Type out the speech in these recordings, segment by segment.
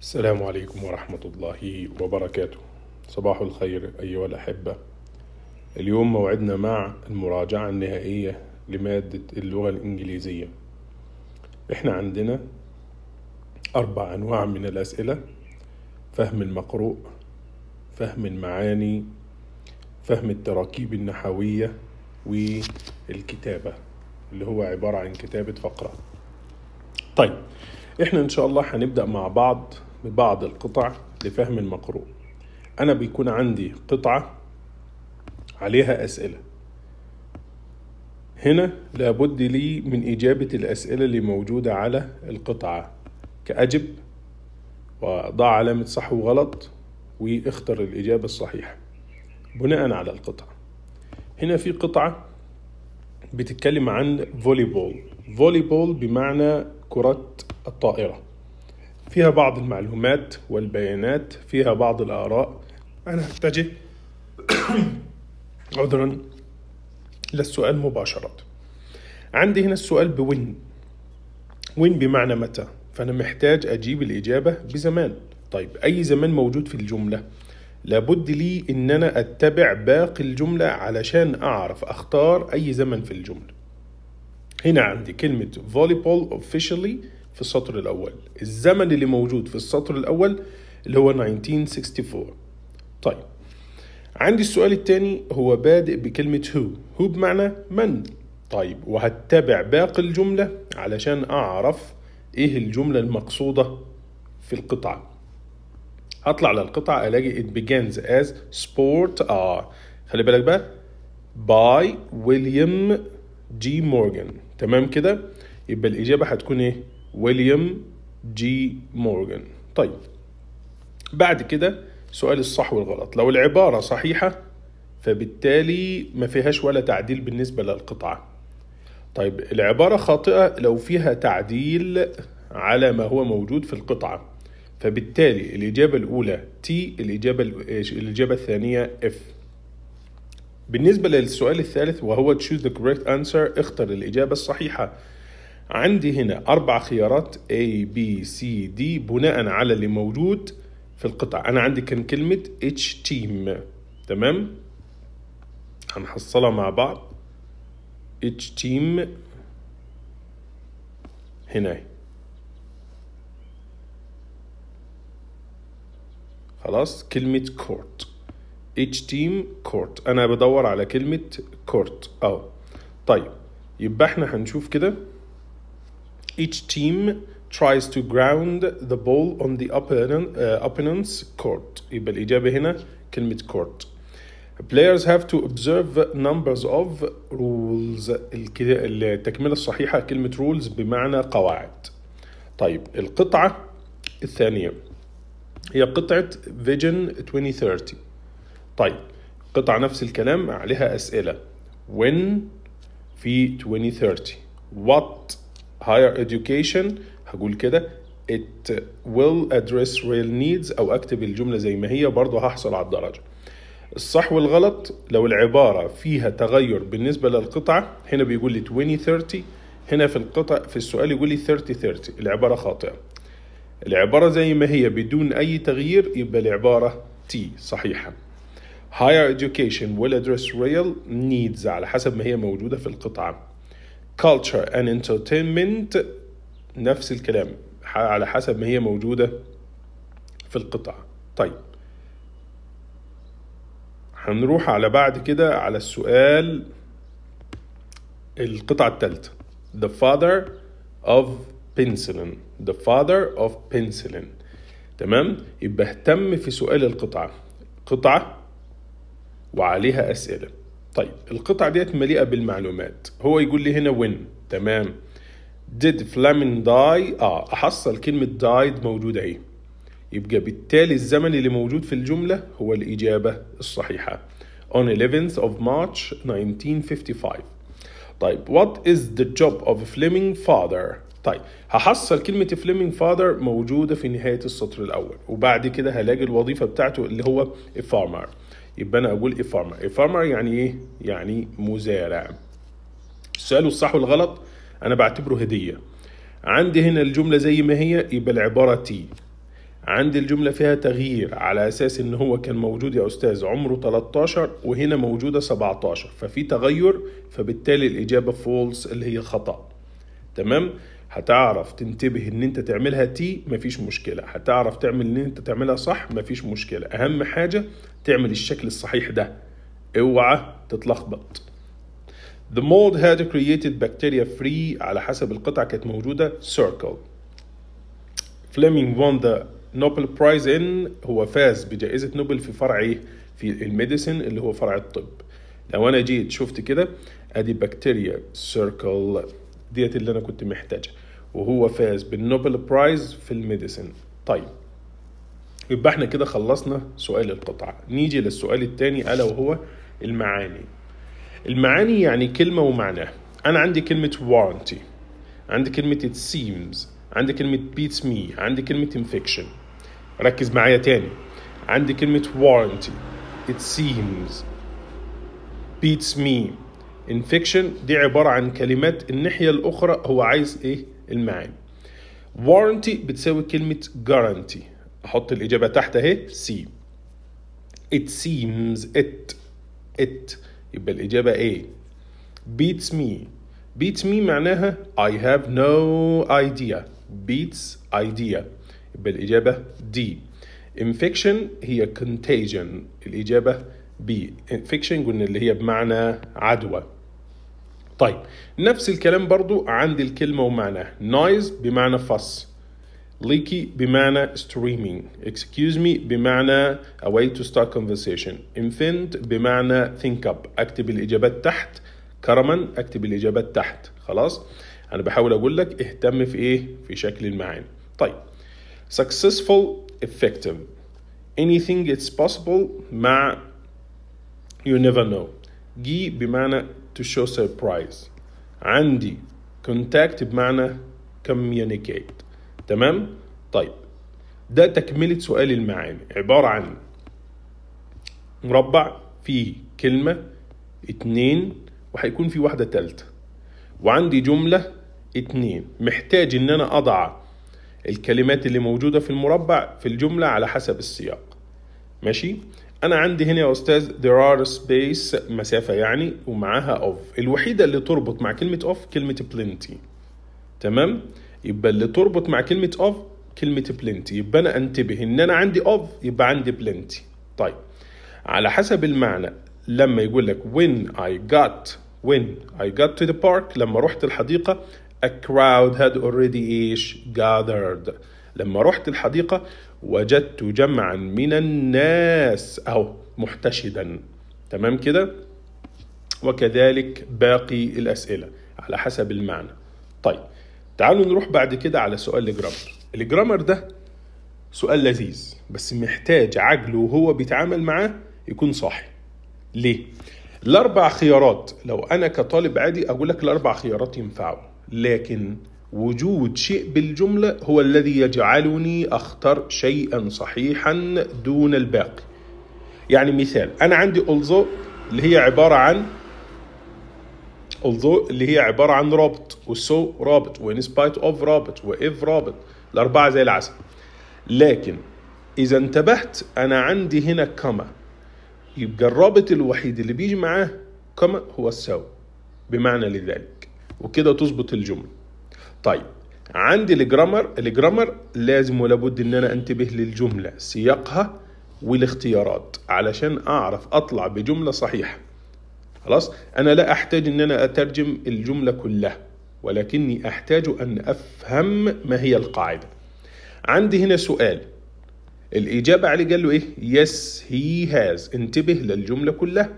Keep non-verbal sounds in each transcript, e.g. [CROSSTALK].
السلام عليكم ورحمة الله وبركاته صباح الخير أيها الأحبة اليوم موعدنا مع المراجعة النهائية لمادة اللغة الإنجليزية إحنا عندنا أربع أنواع من الأسئلة فهم المقروء فهم المعاني فهم التراكيب النحوية والكتابة اللي هو عبارة عن كتابة فقرة طيب احنا ان شاء الله هنبدأ مع بعض ببعض القطع لفهم المقروء أنا بيكون عندي قطعة عليها أسئلة هنا لابد لي من إجابة الأسئلة اللي موجودة على القطعة كأجب وضع علامة صح وغلط واختر الإجابة الصحيحة بناء على القطعة هنا في قطعة بتتكلم عن فولي بول فولي بول بمعنى كرة الطائرة فيها بعض المعلومات والبيانات فيها بعض الآراء أنا هتجه [COUGHS] عذرا للسؤال مباشرة عندي هنا السؤال بوين وين بمعنى متى فأنا محتاج أجيب الإجابة بزمان طيب أي زمان موجود في الجملة لابد لي إن أنا أتبع باقي الجملة علشان أعرف أختار أي زمن في الجملة هنا عندي كلمة volleyball officially في السطر الأول الزمن اللي موجود في السطر الأول اللي هو 1964 طيب عندي السؤال الثاني هو بادئ بكلمة who who بمعنى من طيب وهتبع باقي الجملة علشان أعرف إيه الجملة المقصودة في القطعة هطلع للقطعة ألاقي it begins as sport are خلي بالك بقى by William G. Morgan تمام كده يبقى الإجابة هتكون إيه ويليام جي مورغان طيب بعد كده سؤال الصح والغلط لو العبارة صحيحة فبالتالي ما فيهاش ولا تعديل بالنسبة للقطعة طيب العبارة خاطئة لو فيها تعديل على ما هو موجود في القطعة فبالتالي الإجابة الأولى T الإجابة, الإجابة الثانية F بالنسبة للسؤال الثالث وهو choose the correct answer اختر الإجابة الصحيحة عندي هنا أربع خيارات A B C D بناء على اللي موجود في القطع أنا عندي كان كلمة H team تمام هنحصلها مع بعض H team هنا خلاص كلمة كورت H team كورت أنا بدور على كلمة كورت أو طيب يبقى احنا هنشوف كده Each team tries to ground the ball on the opponent, uh, opponent's court يبقى الإجابة هنا كلمة court Players have to observe numbers of rules التكملة الصحيحة كلمة rules بمعنى قواعد طيب القطعة الثانية هي قطعة Vision 2030 طيب قطعة نفس الكلام عليها أسئلة when في 2030 what higher education هقول كده it will address real needs او اكتب الجمله زي ما هي برضه هحصل على الدرجه الصح والغلط لو العباره فيها تغير بالنسبه للقطعه هنا بيقول لي 20 30 هنا في القطع في السؤال يقول لي 30 30 العباره خاطئه العباره زي ما هي بدون اي تغيير يبقى العباره تي صحيحه higher education will address real needs على حسب ما هي موجوده في القطعه culture and entertainment نفس الكلام على حسب ما هي موجودة في القطعة طيب هنروح على بعد كده على السؤال القطعة الثالثة the father of penicillin the father of penicillin تمام يبقى اهتم في سؤال القطعة قطعة وعليها أسئلة طيب القطعة ديت مليئة بالمعلومات هو يقول لي هنا when تمام did Fleming die اه احصل كلمة died موجودة اهي يبقى بالتالي الزمن اللي موجود في الجملة هو الإجابة الصحيحة on 11th of March 1955 طيب what is the job of Fleming father طيب هحصل كلمة Fleming father موجودة في نهاية السطر الأول وبعد كده هلاقي الوظيفة بتاعته اللي هو a farmer يبقى انا اقول افارمر فارمر يعني ايه يعني مزارع السؤال الصح والغلط انا بعتبره هديه عندي هنا الجمله زي ما هي يبقى العباره تي عندي الجملة فيها تغيير على أساس إن هو كان موجود يا أستاذ عمره 13 وهنا موجودة 17 ففي تغير فبالتالي الإجابة فولس اللي هي خطأ تمام هتعرف تنتبه ان انت تعملها تي مفيش مشكله هتعرف تعمل ان انت تعملها صح مفيش مشكله اهم حاجه تعمل الشكل الصحيح ده اوعى تتلخبط The mold had created bacteria free على حسب القطعة كانت موجودة circle. Fleming won the Nobel Prize in هو فاز بجائزة نوبل في فرع ايه؟ في الميديسن اللي هو فرع الطب. لو انا جيت شفت كده ادي بكتيريا circle ديت اللي انا كنت محتاجها وهو فاز بالنوبل برايز في الميديسن طيب يبقى احنا كده خلصنا سؤال القطعة نيجي للسؤال الثاني ألا وهو المعاني المعاني يعني كلمة ومعناها أنا عندي كلمة warranty عندي كلمة it seems عندي كلمة beats me عندي كلمة infection ركز معايا تاني عندي كلمة warranty it seems beats me infection دي عباره عن كلمات الناحيه الاخرى هو عايز ايه المعاني warranty بتساوي كلمه guarantee احط الاجابه تحت اهي سي it seems it it يبقى الاجابه ايه beats me beats me معناها I have no idea beats idea يبقى الإجابة D infection هي contagion الإجابة B infection قلنا اللي هي بمعنى عدوى طيب نفس الكلام برضو عند الكلمة ومعنى noise بمعنى فص leaky بمعنى streaming excuse me بمعنى a way to start conversation infant بمعنى think up اكتب الإجابات تحت كرما اكتب الإجابات تحت خلاص أنا بحاول أقول لك اهتم في إيه في شكل المعاني طيب successful effective anything it's possible مع you never know جي بمعنى to show surprise عندي contact بمعنى communicate تمام طيب ده تكملة سؤال المعاني عبارة عن مربع فيه كلمة اتنين وهيكون في واحدة تالتة وعندي جملة اتنين محتاج ان انا اضع الكلمات اللي موجودة في المربع في الجملة على حسب السياق ماشي انا عندي هنا يا استاذ there are space مسافه يعني ومعاها of الوحيده اللي تربط مع كلمه of كلمه plenty تمام يبقى اللي تربط مع كلمه of كلمه plenty يبقى انا انتبه ان انا عندي of يبقى عندي plenty طيب على حسب المعنى لما يقول لك when I got when I got to the park لما رحت الحديقه a crowd had already ايش gathered لما رحت الحديقه وجدت جمعا من الناس أو محتشدا تمام كده وكذلك باقي الأسئلة على حسب المعنى طيب تعالوا نروح بعد كده على سؤال الجرامر الجرامر ده سؤال لذيذ بس محتاج عقله وهو بيتعامل معاه يكون صاحي ليه؟ الأربع خيارات لو أنا كطالب عادي أقول لك الأربع خيارات ينفعوا لكن وجود شيء بالجملة هو الذي يجعلني أختر شيئا صحيحا دون الباقي يعني مثال أنا عندي although اللي هي عبارة عن although اللي هي عبارة عن رابط وسو رابط وان سبايت اوف رابط واف رابط الأربعة زي العسل لكن إذا انتبهت أنا عندي هنا كما يبقى الرابط الوحيد اللي بيجي معاه كما هو السو بمعنى لذلك وكده تظبط الجمله طيب عندي الجرامر الجرامر لازم ولا بد ان انا انتبه للجمله سياقها والاختيارات علشان اعرف اطلع بجمله صحيحه خلاص انا لا احتاج ان انا اترجم الجمله كلها ولكني احتاج ان افهم ما هي القاعده عندي هنا سؤال الاجابه عليه قال له ايه يس هي هاز انتبه للجمله كلها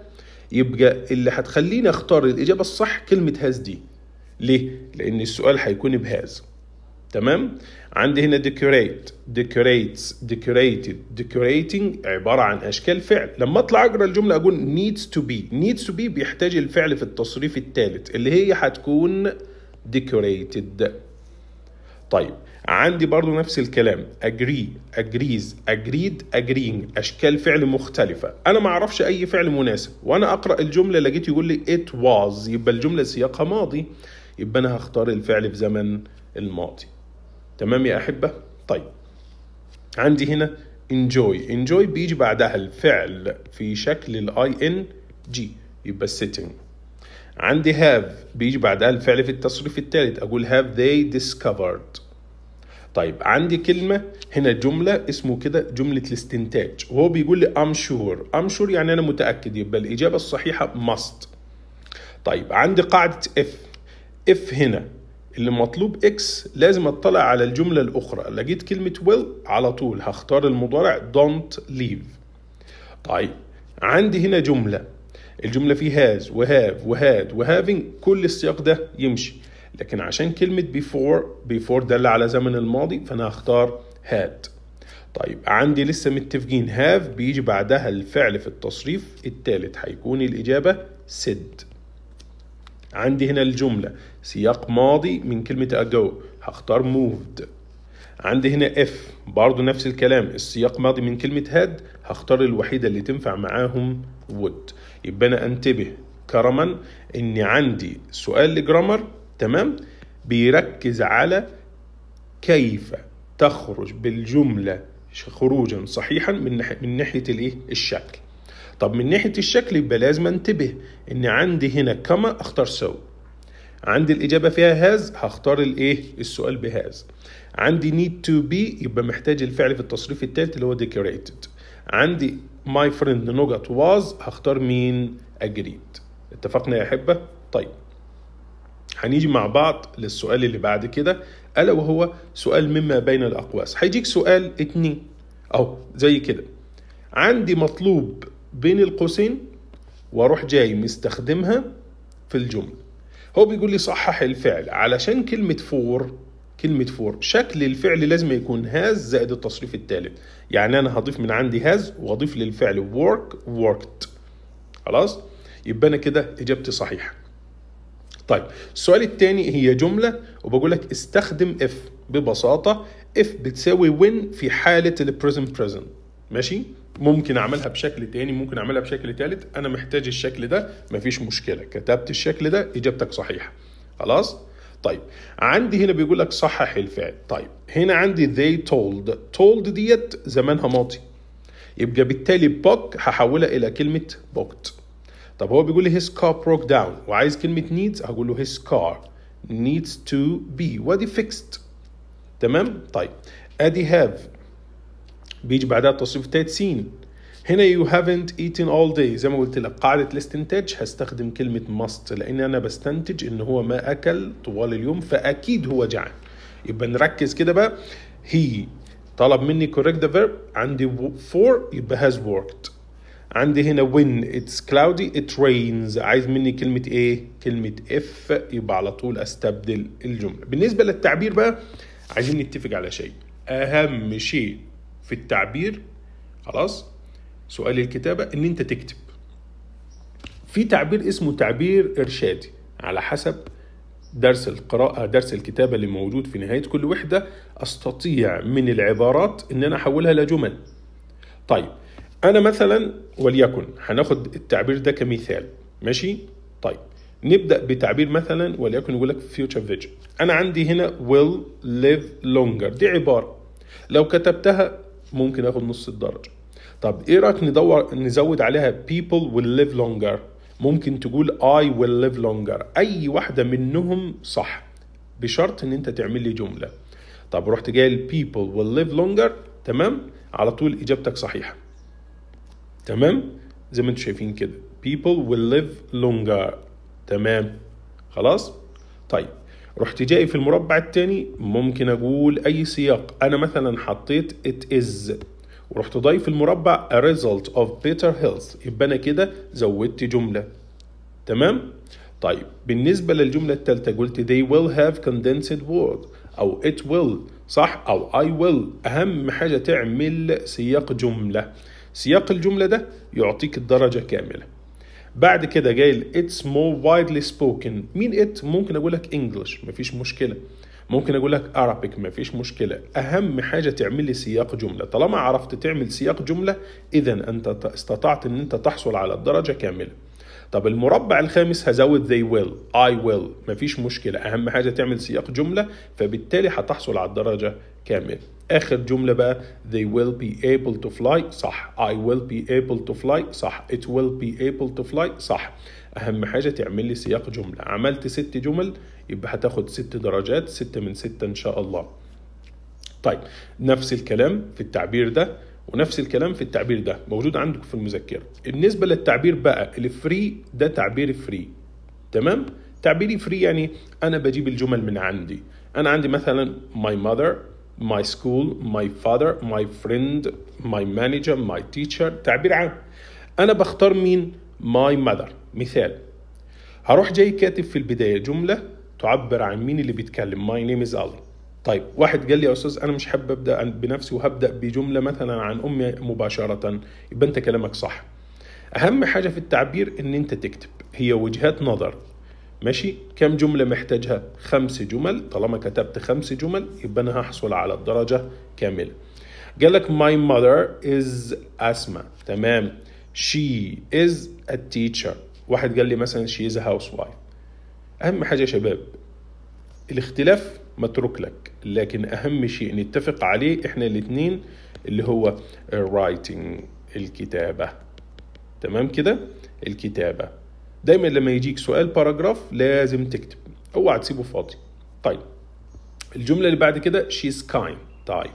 يبقى اللي هتخليني اختار الاجابه الصح كلمه هاز دي ليه؟ لأن السؤال هيكون بهذا تمام؟ عندي هنا decorate decorates decorated decorating عبارة عن أشكال فعل لما أطلع أقرأ الجملة أقول needs to be needs to be بيحتاج الفعل في التصريف الثالث اللي هي هتكون decorated طيب عندي برضو نفس الكلام agree agrees agreed agreeing أشكال فعل مختلفة أنا ما أعرفش أي فعل مناسب وأنا أقرأ الجملة لقيت يقول لي it was يبقى الجملة سياقها ماضي يبقى انا هختار الفعل في زمن الماضي تمام يا احبه طيب عندي هنا enjoy enjoy بيجي بعدها الفعل في شكل الاي ان جي يبقى السيتنج عندي have بيجي بعدها الفعل في التصريف الثالث اقول have they discovered طيب عندي كلمة هنا جملة اسمه كده جملة الاستنتاج وهو بيقول لي I'm sure I'm sure يعني أنا متأكد يبقى الإجابة الصحيحة must طيب عندي قاعدة if اف هنا اللي مطلوب اكس لازم اطلع على الجملة الاخرى لقيت كلمة will على طول هختار المضارع don't leave طيب عندي هنا جملة الجملة فيه has وهاف وهاد وهافينج كل السياق ده يمشي لكن عشان كلمة before before دل على زمن الماضي فأنا هختار had طيب عندي لسه متفقين have بيجي بعدها الفعل في التصريف الثالث هيكون الإجابة said عندي هنا الجملة سياق ماضي من كلمة ago هختار moved عندي هنا if برضو نفس الكلام السياق ماضي من كلمة had هختار الوحيدة اللي تنفع معاهم would يبقى أنا أنتبه كرما إن عندي سؤال لجرامر تمام بيركز على كيف تخرج بالجملة خروجا صحيحا من ناحية الإيه الشكل طب من ناحية الشكل يبقى لازم انتبه ان عندي هنا كما اختار سو عندي الإجابة فيها هاز هختار الإيه السؤال بهاز عندي need to be يبقى محتاج الفعل في التصريف الثالث اللي هو decorated عندي my friend نوجت was هختار مين agreed اتفقنا يا أحبة طيب هنيجي مع بعض للسؤال اللي بعد كده ألا وهو سؤال مما بين الأقواس هيجيك سؤال اتنين أهو زي كده عندي مطلوب بين القوسين واروح جاي مستخدمها في الجمله هو بيقول لي صحح الفعل علشان كلمه فور كلمة فور شكل الفعل لازم يكون هاز زائد التصريف الثالث يعني أنا هضيف من عندي هاز وأضيف للفعل work worked خلاص يبقى أنا كده إجابتي صحيحة طيب السؤال الثاني هي جملة وبقول لك استخدم if ببساطة if بتساوي when في حالة البريزنت present ماشي ممكن اعملها بشكل تاني ممكن اعملها بشكل تالت انا محتاج الشكل ده مفيش مشكله كتبت الشكل ده اجابتك صحيحه خلاص طيب عندي هنا بيقول لك صحح الفعل طيب هنا عندي they told told ديت زمانها ماضي يبقى بالتالي بوك هحولها الى كلمه بوكت طب هو بيقول لي his car broke down وعايز كلمه needs هقول له his car needs to be ودي fixed تمام طيب ادي have بيجي بعدها التصريف سين هنا you haven't eaten all day زي ما قلت لك قاعدة الاستنتاج هستخدم كلمة must لأن أنا بستنتج إن هو ما أكل طوال اليوم فأكيد هو جعان يبقى نركز كده بقى he طلب مني correct the verb عندي for يبقى has worked عندي هنا when it's cloudy it rains عايز مني كلمة ايه؟ كلمة if يبقى على طول استبدل الجملة بالنسبة للتعبير بقى عايزين نتفق على شيء أهم شيء في التعبير خلاص سؤال الكتابة ان انت تكتب في تعبير اسمه تعبير ارشادي على حسب درس القراءة درس الكتابة اللي موجود في نهاية كل وحدة استطيع من العبارات ان انا احولها لجمل طيب انا مثلا وليكن هناخد التعبير ده كمثال ماشي طيب نبدا بتعبير مثلا وليكن يقول لك future vision انا عندي هنا will live longer دي عباره لو كتبتها ممكن اخد نص الدرجه طب ايه رايك ندور نزود عليها people will live longer ممكن تقول I will live longer اي واحده منهم صح بشرط ان انت تعمل لي جمله طب رحت جاي people will live longer تمام على طول اجابتك صحيحه تمام زي ما انتم شايفين كده people will live longer تمام خلاص طيب رحت جاي في المربع التاني ممكن اقول اي سياق انا مثلا حطيت it is ورحت ضايف المربع a result of better health يبقى انا كده زودت جمله تمام طيب بالنسبة للجملة الثالثة قلت they will have condensed word أو it will صح أو I will أهم حاجة تعمل سياق جملة سياق الجملة ده يعطيك الدرجة كاملة بعد كده جاي اتس مور وايدلي سبوكن مين ات ممكن اقول لك انجلش مفيش مشكله ممكن اقول لك ارابيك مفيش مشكله اهم حاجه تعمل لي سياق جمله طالما عرفت تعمل سياق جمله اذا انت استطعت ان انت تحصل على الدرجه كامله طب المربع الخامس هزود they will I will مفيش مشكلة أهم حاجة تعمل سياق جملة فبالتالي هتحصل على الدرجة كامل اخر جمله بقى they will be able to fly صح I will be able to fly صح it will be able to fly صح اهم حاجه تعمل لي سياق جمله عملت ست جمل يبقى هتاخد ست درجات ستة من ستة ان شاء الله طيب نفس الكلام في التعبير ده ونفس الكلام في التعبير ده موجود عندكم في المذكره بالنسبه للتعبير بقى الفري ده تعبير فري تمام تعبيري فري يعني انا بجيب الجمل من عندي انا عندي مثلا my mother my school my father my friend my manager my teacher تعبير عام أنا بختار مين my mother مثال هروح جاي كاتب في البداية جملة تعبر عن مين اللي بيتكلم my name is Ali طيب واحد قال لي يا استاذ انا مش حابب ابدا بنفسي وهبدا بجمله مثلا عن امي مباشره يبقى انت كلامك صح اهم حاجه في التعبير ان انت تكتب هي وجهات نظر ماشي كم جملة محتاجها خمس جمل طالما كتبت خمس جمل يبقى أنا هحصل على الدرجة كاملة قالك my mother is أسماء تمام she is a teacher واحد قال لي مثلا she is a housewife أهم حاجة يا شباب الاختلاف متروك لك لكن أهم شيء نتفق عليه إحنا الاتنين اللي هو writing الكتابة تمام كده الكتابة دايما لما يجيك سؤال باراجراف لازم تكتب اوعى تسيبه فاضي طيب الجمله اللي بعد كده she's kind طيب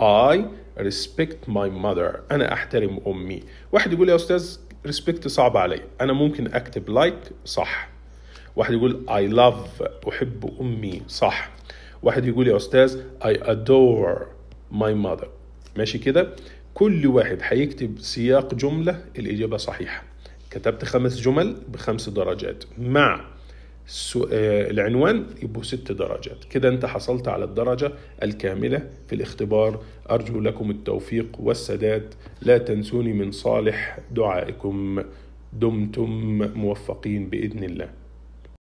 I respect my mother انا احترم امي واحد يقول يا استاذ respect صعب عليا انا ممكن اكتب like صح واحد يقول I love احب امي صح واحد يقول يا استاذ I adore my mother ماشي كده كل واحد هيكتب سياق جمله الاجابه صحيحه كتبت خمس جمل بخمس درجات مع آه، العنوان يبقوا ست درجات كده انت حصلت على الدرجة الكاملة في الاختبار أرجو لكم التوفيق والسداد لا تنسوني من صالح دعائكم دمتم موفقين بإذن الله